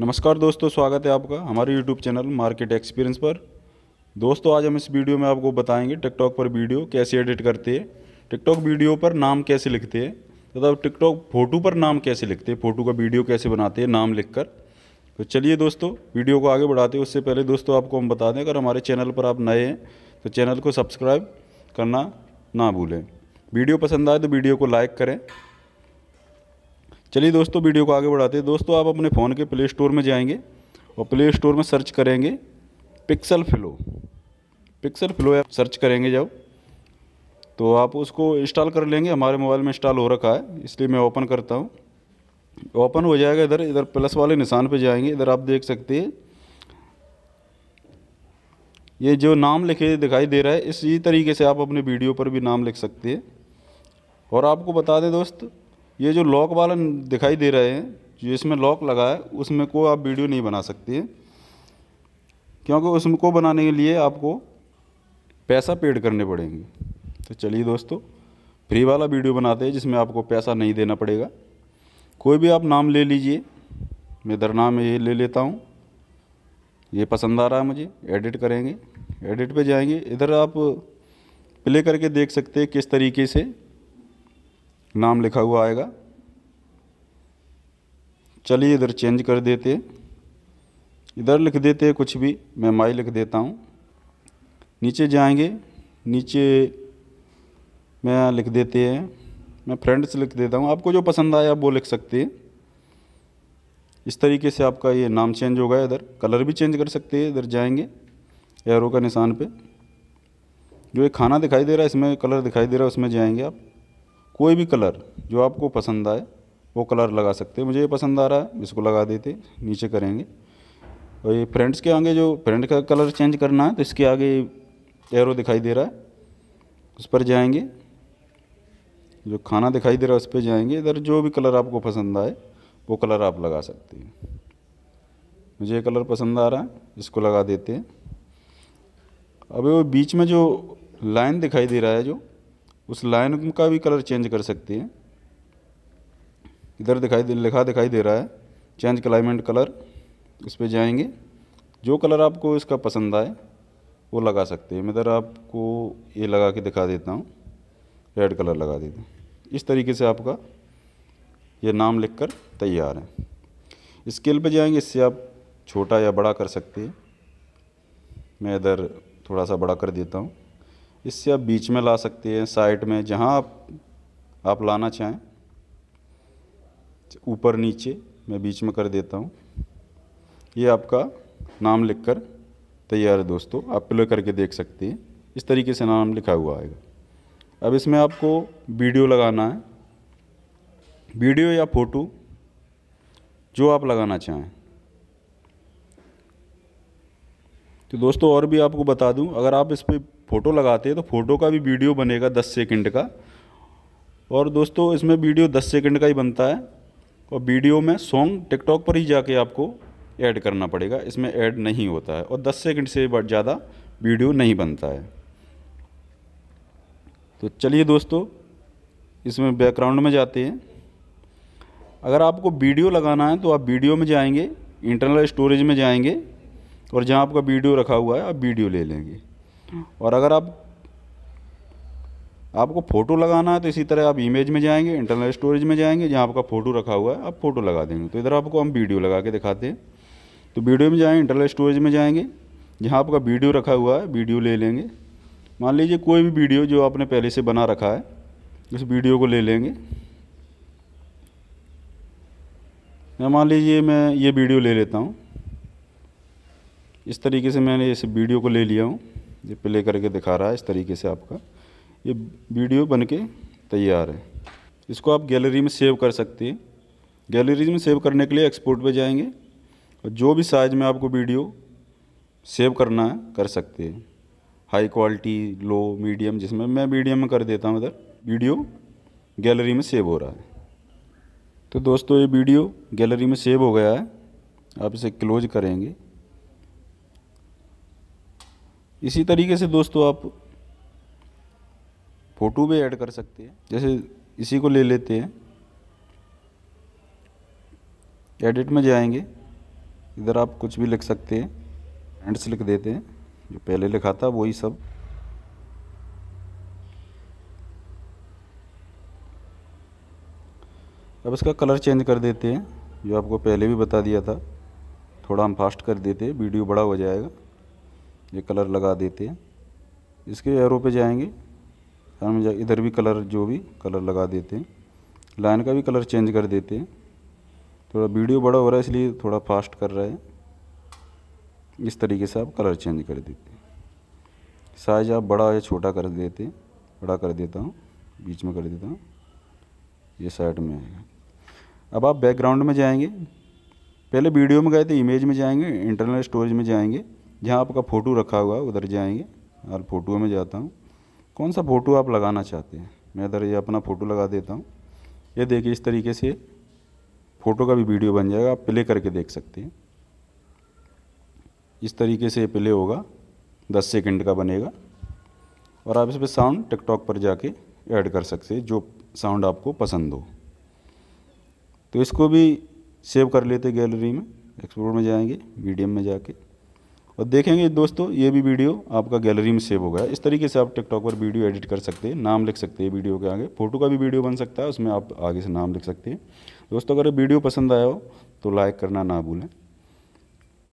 नमस्कार दोस्तों स्वागत है आपका हमारे यूट्यूब चैनल मार्केट एक्सपीरियंस पर दोस्तों आज हम इस वीडियो में आपको बताएंगे टिकटॉक पर वीडियो कैसे एडिट करते हैं टिकटॉक वीडियो पर नाम कैसे लिखते हैं तथा टिकटॉक फ़ोटो पर नाम कैसे लिखते हैं फ़ोटो का वीडियो कैसे बनाते हैं नाम लिख कर तो चलिए दोस्तों वीडियो को आगे बढ़ाते हैं उससे पहले दोस्तों आपको हम बता दें अगर हमारे चैनल पर आप नए हैं तो चैनल को सब्सक्राइब करना ना भूलें वीडियो पसंद आए तो वीडियो को लाइक करें चलिए दोस्तों वीडियो को आगे बढ़ाते हैं दोस्तों आप अपने फ़ोन के प्ले स्टोर में जाएंगे और प्ले स्टोर में सर्च करेंगे pixel flow pixel flow app search करेंगे जब तो आप उसको इंस्टॉल कर लेंगे हमारे मोबाइल में इंस्टॉल हो रखा है इसलिए मैं ओपन करता हूँ ओपन हो जाएगा इधर इधर प्लस वाले निशान पर जाएंगे इधर आप देख सकते हैं ये जो नाम लिखे दिखाई दे रहा है इसी तरीके से आप अपने वीडियो पर भी नाम लिख सकते हैं और आपको बता दें दोस्त ये जो लॉक वाला दिखाई दे रहे हैं जो इसमें लॉक लगा है उसमें को आप वीडियो नहीं बना सकते क्योंकि उसमें को बनाने के लिए आपको पैसा पेड करने पड़ेंगे तो चलिए दोस्तों फ्री वाला वीडियो बनाते हैं जिसमें आपको पैसा नहीं देना पड़ेगा कोई भी आप नाम ले लीजिए मैं नाम ये ले लेता हूँ ये पसंद आ रहा है मुझे एडिट करेंगे एडिट पे जाएंगे इधर आप प्ले करके देख सकते हैं किस तरीके से नाम लिखा हुआ आएगा चलिए इधर चेंज कर देते इधर लिख देते कुछ भी मैं माई लिख देता हूँ नीचे जाएंगे नीचे मैं लिख देते हैं मैं फ्रेंड्स लिख देता हूँ आपको जो पसंद आया वो लिख सकते हैं इस तरीके से आपका ये नाम चेंज होगा इधर कलर भी चेंज कर सकते हैं इधर जाएंगे एरो का निशान पे जो ये खाना दिखाई दे रहा है इसमें कलर दिखाई दे रहा है उसमें जाएंगे आप कोई भी कलर जो आपको पसंद आए वो कलर लगा सकते हैं मुझे ये पसंद आ रहा है इसको लगा देते नीचे करेंगे और ये फ्रेंड्स के आगे जो फ्रेंड का कलर चेंज करना है तो इसके आगे एरो दिखाई दे रहा है उस पर जाएंगे जो खाना दिखाई दे रहा है उस पर जाएंगे इधर जो भी कलर आपको पसंद आए वो कलर आप लगा सकते हैं मुझे ये कलर पसंद आ रहा है इसको लगा देते हैं अब वो बीच में जो लाइन दिखाई दे रहा है जो उस लाइन का भी कलर चेंज कर सकते हैं इधर दिखाई दे लिखा दिखाई दे रहा है चेंज क्लाइमेट कलर उस पर जाएंगे जो कलर आपको इसका पसंद आए वो लगा सकते हैं मैं इधर आपको ये लगा के दिखा देता हूँ रेड कलर लगा देता हूँ इस तरीके से आपका ये नाम लिखकर तैयार है स्केल पे जाएंगे इससे आप छोटा या बड़ा कर सकते हैं मैं इधर थोड़ा सा बड़ा कर देता हूँ इससे आप बीच में ला सकते हैं साइड में जहाँ आप आप लाना चाहें ऊपर नीचे मैं बीच में कर देता हूँ ये आपका नाम लिखकर तैयार है दोस्तों आप प्ले करके देख सकते हैं इस तरीके से नाम लिखा हुआ आएगा अब इसमें आपको वीडियो लगाना है वीडियो या फोटो जो आप लगाना चाहें तो दोस्तों और भी आपको बता दूं अगर आप इस पर फ़ोटो लगाते हैं तो फ़ोटो का भी वीडियो बनेगा दस सेकंड का और दोस्तों इसमें वीडियो दस सेकंड का ही बनता है और वीडियो में सॉन्ग टिकटॉक पर ही जाके आपको ऐड करना पड़ेगा इसमें ऐड नहीं होता है और दस सेकंड से ज़्यादा वीडियो नहीं बनता है तो चलिए दोस्तों इसमें बैकग्राउंड में जाते हैं अगर आपको वीडियो लगाना है तो आप वीडियो में जाएँगे इंटरनल स्टोरेज में जाएंगे और जहाँ आपका वीडियो रखा हुआ है आप वीडियो ले लेंगे और अगर आप आपको फ़ोटो लगाना है तो इसी तरह आप इमेज में जाएंगे इंटरनल स्टोरेज में जाएंगे जहाँ आपका फ़ोटो रखा हुआ है आप फ़ोटो लगा देंगे तो इधर आपको हम वीडियो लगा के दिखाते हैं तो वीडियो में जाएंगे इंटरनल स्टोरेज में जाएंगे जहाँ आपका वीडियो रखा हुआ है वीडियो ले लेंगे मान लीजिए कोई भी वीडियो जो आपने पहले से बना रखा है उस वीडियो को ले लेंगे या मान लीजिए मैं ये वीडियो ले लेता हूँ इस तरीके से मैंने इस वीडियो को ले लिया हूँ ये प्ले करके दिखा रहा है इस तरीके से आपका ये वीडियो बन के तैयार है इसको आप गैलरी में सेव कर सकते हैं गैलरी में सेव करने के लिए एक्सपोर्ट पर जाएंगे और जो भी साइज में आपको वीडियो सेव करना है कर सकते हैं हाई क्वालिटी लो मीडियम जिसमें मैं मीडियम में कर देता हूँ इधर वीडियो गैलरी में सेव हो रहा है तो दोस्तों ये वीडियो गैलरी में सेव हो गया है आप इसे क्लोज करेंगे इसी तरीके से दोस्तों आप फ़ोटो भी ऐड कर सकते हैं जैसे इसी को ले लेते हैं एडिट में जाएंगे इधर आप कुछ भी लिख सकते हैं एंड्स लिख देते हैं जो पहले लिखा था वही सब अब इसका कलर चेंज कर देते हैं जो आपको पहले भी बता दिया था थोड़ा हम फास्ट कर देते हैं वीडियो बड़ा हो जाएगा ये कलर लगा देते हैं इसके एरो पे जाएंगे हम जा, इधर भी कलर जो भी कलर लगा देते हैं लाइन का भी कलर चेंज कर देते हैं थोड़ा वीडियो बड़ा हो रहा है इसलिए थोड़ा फास्ट कर रहा है इस तरीके से आप कलर चेंज कर देते हैं साइज आप बड़ा या छोटा कर देते हैं बड़ा कर देता हूँ बीच में कर देता हूँ ये साइड में आएगा अब आप बैकग्राउंड में जाएंगे पहले वीडियो में गए थे इमेज में जाएंगे इंटरनल स्टोरेज में जाएंगे जहाँ आपका फ़ोटो रखा हुआ है उधर जाएंगे और फोटो में जाता हूँ कौन सा फ़ोटो आप लगाना चाहते हैं मैं इधर ये अपना फ़ोटो लगा देता हूँ ये देखिए इस तरीके से फ़ोटो का भी वीडियो बन जाएगा आप प्ले करके देख सकते हैं इस तरीके से ये प्ले होगा दस सेकंड का बनेगा और आप इस पर साउंड टिकटॉक पर जाके ऐड कर सकते हैं जो साउंड आपको पसंद हो तो इसको भी सेव कर लेते गैलरी में एक्सप्लोर में जाएंगे मीडियम में जाके और देखेंगे दोस्तों ये भी वीडियो आपका गैलरी में सेव हो गया इस तरीके से आप टिकटॉक पर वीडियो एडिट कर सकते हैं नाम लिख सकते हैं वीडियो के आगे फोटो का भी वीडियो बन सकता है उसमें आप आगे से नाम लिख सकते हैं दोस्तों अगर वीडियो पसंद आया हो तो लाइक करना ना भूलें